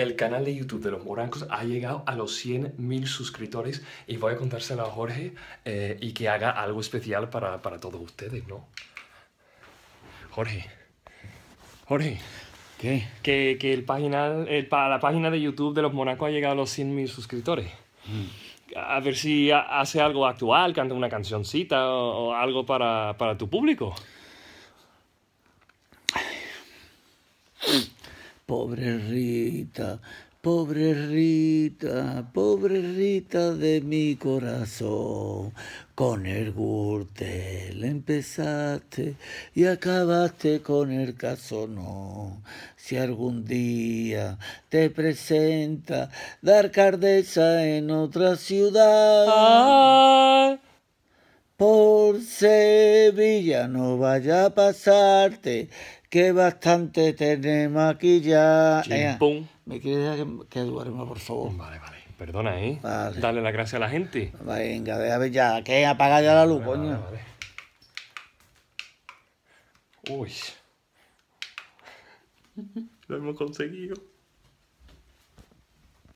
el canal de YouTube de los Morancos ha llegado a los 100.000 suscriptores y voy a contárselo a Jorge eh, y que haga algo especial para, todos ustedes, ¿no? Jorge. Jorge. ¿Qué? Que, el página, para la página de YouTube de los Morancos ha llegado a los 100.000 suscriptores. Mm. A ver si hace algo actual, canta una cancioncita o, o algo para, para tu público. Pobre Rita, Pobre Rita, pobre Rita de mi corazón, con el gurtel empezaste y acabaste con el casonón. Si algún día te presenta dar cardeza en otra ciudad. Ah. Sevilla no vaya a pasarte, que bastante tenemos aquí ya. me quieres que, que duerma, por favor. Vale, vale. Perdona, ¿eh? Dale la gracia a la gente. Venga, a ver ya, que apaga ya la luz, coño. Uy. Lo hemos conseguido.